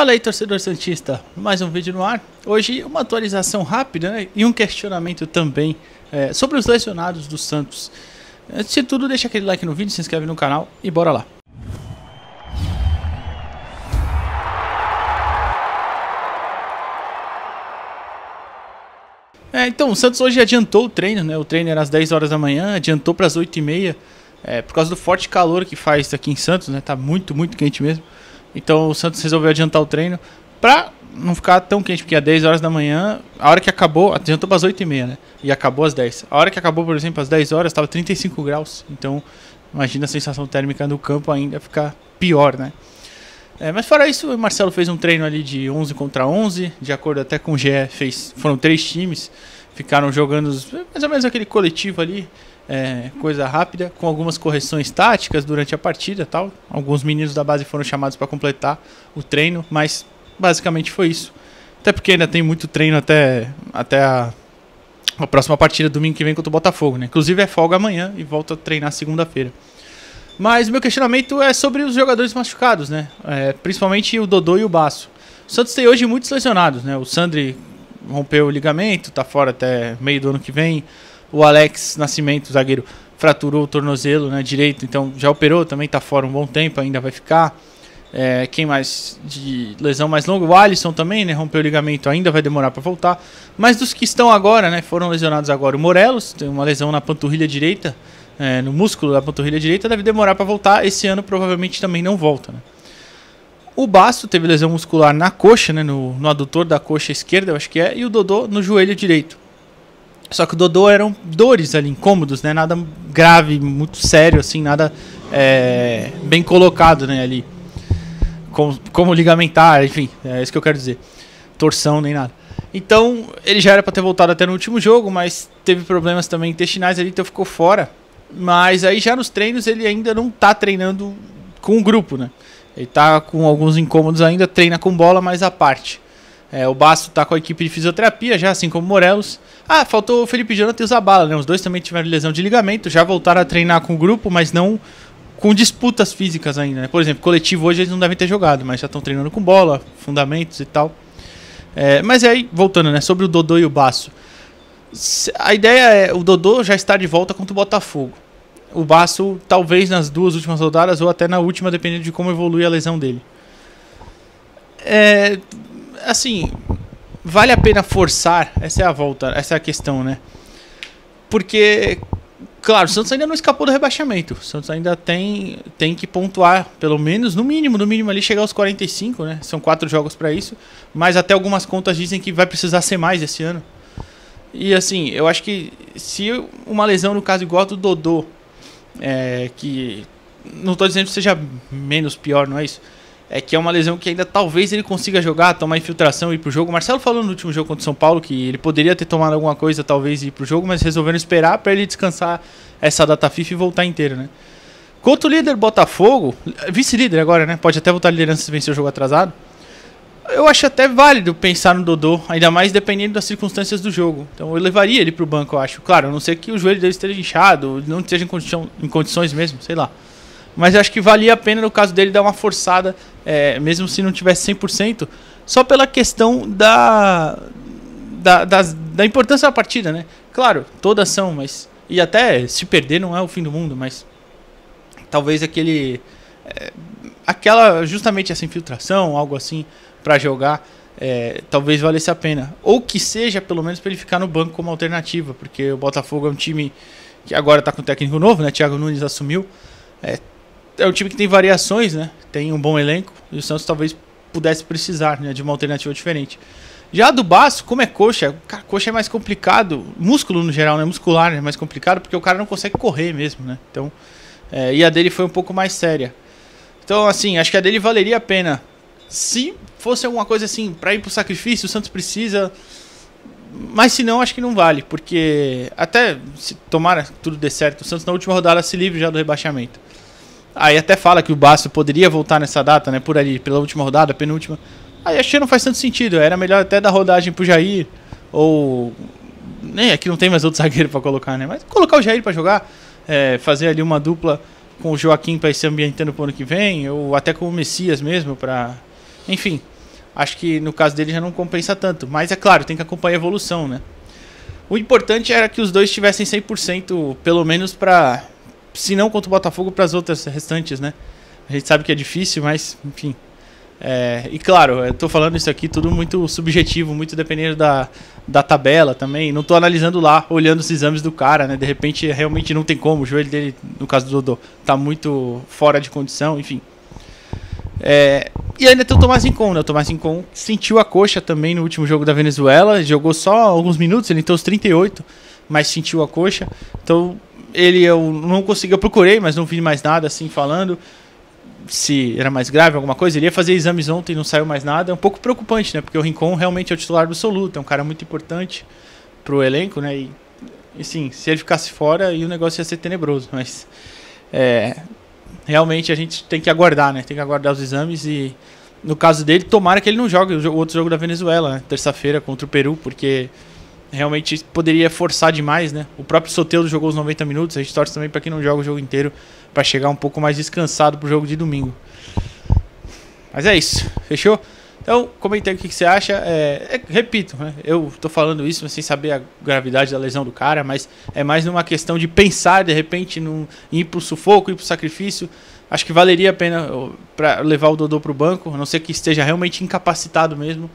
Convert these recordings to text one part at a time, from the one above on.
Fala aí, torcedor Santista. Mais um vídeo no ar. Hoje, uma atualização rápida né? e um questionamento também é, sobre os lesionados do Santos. Antes é, de tudo, deixa aquele like no vídeo, se inscreve no canal e bora lá. É, então, o Santos hoje adiantou o treino, né? O treino era às 10 horas da manhã, adiantou para as 8 e meia, é, por causa do forte calor que faz aqui em Santos, né? Tá muito, muito quente mesmo. Então o Santos resolveu adiantar o treino pra não ficar tão quente, porque às é 10 horas da manhã, a hora que acabou, adiantou para 8 e meia, né? E acabou às 10. A hora que acabou, por exemplo, às 10 horas, tava 35 graus. Então, imagina a sensação térmica no campo ainda ficar pior, né? É, mas fora isso, o Marcelo fez um treino ali de 11 contra 11, de acordo até com o GE, fez, foram três times ficaram jogando mais ou menos aquele coletivo ali, é, coisa rápida, com algumas correções táticas durante a partida tal. Alguns meninos da base foram chamados para completar o treino, mas basicamente foi isso. Até porque ainda tem muito treino até, até a, a próxima partida, domingo que vem, contra o Botafogo, né? Inclusive é folga amanhã e volta a treinar segunda-feira. Mas meu questionamento é sobre os jogadores machucados, né? É, principalmente o Dodô e o Baço. O Santos tem hoje muitos lesionados, né? O Sandri rompeu o ligamento, tá fora até meio do ano que vem. O Alex Nascimento, zagueiro, fraturou o tornozelo né, direito, então já operou, também tá fora um bom tempo, ainda vai ficar. É, quem mais de lesão mais longa? O Alisson também, né? Rompeu o ligamento, ainda vai demorar para voltar. Mas dos que estão agora, né? Foram lesionados agora. O Morelos tem uma lesão na panturrilha direita, é, no músculo da panturrilha direita, deve demorar para voltar. Esse ano provavelmente também não volta, né? O Basto teve lesão muscular na coxa, né, no, no adutor da coxa esquerda, eu acho que é, e o Dodô no joelho direito. Só que o Dodô eram dores ali, incômodos, né? Nada grave, muito sério, assim, nada é, bem colocado, né, ali. Como, como ligamentar, enfim, é isso que eu quero dizer. Torção, nem nada. Então, ele já era para ter voltado até no último jogo, mas teve problemas também intestinais ali, então ficou fora. Mas aí já nos treinos ele ainda não tá treinando com o grupo, né? Ele tá com alguns incômodos ainda, treina com bola, mas à parte. É, o Basto tá com a equipe de fisioterapia, já assim como o Morelos. Ah, faltou o Felipe Jonathan e o Zabala, né? Os dois também tiveram lesão de ligamento, já voltaram a treinar com o grupo, mas não com disputas físicas ainda, né? Por exemplo, coletivo hoje eles não devem ter jogado, mas já estão treinando com bola, fundamentos e tal. É, mas aí, voltando, né? Sobre o Dodô e o Basso. A ideia é, o Dodô já está de volta contra o Botafogo o Basso talvez nas duas últimas rodadas ou até na última, dependendo de como evolui a lesão dele. É, assim, vale a pena forçar? Essa é a volta, essa é a questão, né? Porque, claro, o Santos ainda não escapou do rebaixamento. O Santos ainda tem, tem que pontuar, pelo menos, no mínimo, no mínimo ali, chegar aos 45, né? São quatro jogos para isso. Mas até algumas contas dizem que vai precisar ser mais esse ano. E assim, eu acho que se uma lesão, no caso igual a do Dodô, é, que não estou dizendo que seja menos pior, não é isso. É que é uma lesão que ainda talvez ele consiga jogar, tomar infiltração e ir pro jogo. O Marcelo falou no último jogo contra o São Paulo que ele poderia ter tomado alguma coisa, talvez ir pro jogo, mas resolveram esperar para ele descansar essa data FIFA e voltar inteiro, né? Contra o líder Botafogo, vice-líder agora, né? Pode até voltar a liderança se vencer o jogo atrasado eu acho até válido pensar no Dodô, ainda mais dependendo das circunstâncias do jogo. Então eu levaria ele pro banco, eu acho. Claro, a não ser que o joelho dele esteja inchado, não esteja em, condição, em condições mesmo, sei lá. Mas eu acho que valia a pena no caso dele dar uma forçada, é, mesmo se não tivesse 100%, só pela questão da, da, da importância da partida, né? Claro, todas são, mas. E até se perder não é o fim do mundo, mas. Talvez aquele. É, aquela. Justamente essa infiltração, algo assim para jogar, é, talvez valesse a pena. Ou que seja, pelo menos, para ele ficar no banco como alternativa, porque o Botafogo é um time que agora está com técnico novo, né? Thiago Nunes assumiu. É, é um time que tem variações, né? Tem um bom elenco e o Santos talvez pudesse precisar né, de uma alternativa diferente. Já do Baço, como é coxa, cara, coxa é mais complicado, músculo no geral, né? Muscular é mais complicado porque o cara não consegue correr mesmo, né? Então, é, e a dele foi um pouco mais séria. Então, assim, acho que a dele valeria a pena se fosse alguma coisa assim, para ir pro sacrifício, o Santos precisa. Mas se não, acho que não vale, porque até se tomara tudo dê certo, o Santos na última rodada se livre já do rebaixamento. Aí até fala que o Basto poderia voltar nessa data, né, por ali, pela última rodada, penúltima. Aí achei que não faz tanto sentido, era melhor até dar rodagem pro Jair, ou... Nem, né, aqui não tem mais outro zagueiro para colocar, né, mas colocar o Jair para jogar, é, fazer ali uma dupla com o Joaquim para ir se ambientando pro ano que vem, ou até com o Messias mesmo para enfim, acho que no caso dele já não compensa tanto. Mas é claro, tem que acompanhar a evolução, né? O importante era que os dois tivessem 100%, pelo menos para, se não contra o Botafogo, para as outras restantes, né? A gente sabe que é difícil, mas enfim. É, e claro, eu tô falando isso aqui tudo muito subjetivo, muito dependendo da, da tabela também. Não tô analisando lá, olhando os exames do cara, né? De repente realmente não tem como, o joelho dele, no caso do Dodô, tá muito fora de condição, enfim. É, e ainda tem o Tomás Rincon, né? O Tomás Rincon sentiu a coxa também no último jogo da Venezuela, jogou só alguns minutos, ele entrou os 38, mas sentiu a coxa. Então, ele eu não consegui, eu procurei, mas não vi mais nada assim falando se era mais grave alguma coisa. Ele ia fazer exames ontem, não saiu mais nada. É um pouco preocupante, né? Porque o Rincon realmente é o titular absoluto, é um cara muito importante pro elenco, né? E, e sim, se ele ficasse fora, o negócio ia ser tenebroso, mas é, realmente a gente tem que aguardar, né? Tem que aguardar os exames e no caso dele, tomara que ele não jogue o outro jogo da Venezuela, né? terça-feira contra o Peru, porque realmente poderia forçar demais, né? O próprio Soteldo jogou os 90 minutos, a gente torce também para quem não joga o jogo inteiro para chegar um pouco mais descansado pro jogo de domingo. Mas é isso. Fechou? Então, comenta aí o que, que você acha. É, é, repito, né? eu estou falando isso sem saber a gravidade da lesão do cara, mas é mais numa questão de pensar, de repente, num, ir para o sufoco, ir para o sacrifício. Acho que valeria a pena para levar o Dodô para o banco, a não ser que esteja realmente incapacitado mesmo.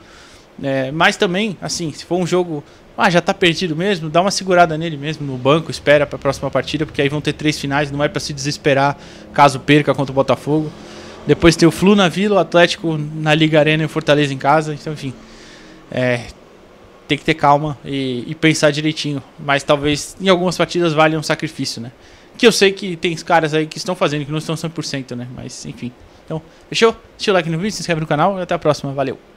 É, mas também, assim, se for um jogo. Ah, já está perdido mesmo, dá uma segurada nele mesmo no banco, espera para a próxima partida, porque aí vão ter três finais, não é para se desesperar caso perca contra o Botafogo. Depois tem o Flu na Vila, o Atlético na Liga Arena e o Fortaleza em casa. Então, enfim, é, tem que ter calma e, e, pensar direitinho. Mas talvez em algumas partidas valha um sacrifício, né? Que eu sei que tem caras aí que estão fazendo, que não estão 100%, né? Mas, enfim. Então, fechou? Deixa o like no vídeo, se inscreve no canal e até a próxima. Valeu!